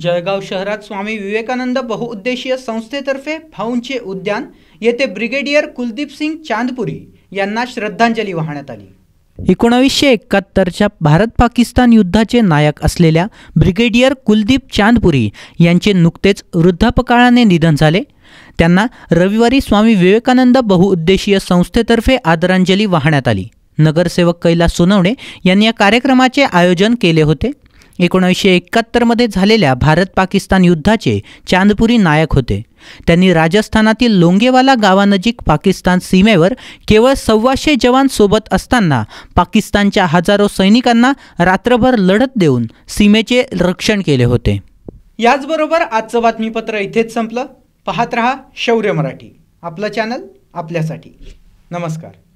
जळगाव शहरात स्वामी विवेकानंद बहुउद्देशीय संस्थेतर्फे भाऊंचे उद्यान येथे ब्रिगेडियर कुलदीप सिंग चांदपुरी यांना श्रद्धांजली वाहण्यात आली एकोणावीसशे एकाहत्तरच्या भारत पाकिस्तान युद्धाचे नायक असलेल्या ब्रिगेडियर कुलदीप चांदपुरी यांचे नुकतेच वृद्धापकाळाने निधन झाले त्यांना रविवारी स्वामी विवेकानंद बहुउद्देशीय संस्थेतर्फे आदरांजली वाहण्यात आली नगरसेवक कैलास सोनवणे यांनी या कार्यक्रमाचे आयोजन केले होते एकोणीसशे एकाहत्तरमध्ये झालेल्या भारत पाकिस्तान युद्धाचे चांदपुरी नायक होते त्यांनी राजस्थानातील लोंगेवाला गावानजीक पाकिस्तान सीमेवर केवळ सव्वाशे जवान सोबत असताना पाकिस्तानच्या हजारो सैनिकांना रात्रभर लढत देऊन सीमेचे रक्षण केले होते याचबरोबर आजचं बातमीपत्र इथेच संपलं पाहत रहा शौर्य मराठी आपलं चॅनल आपल्यासाठी नमस्कार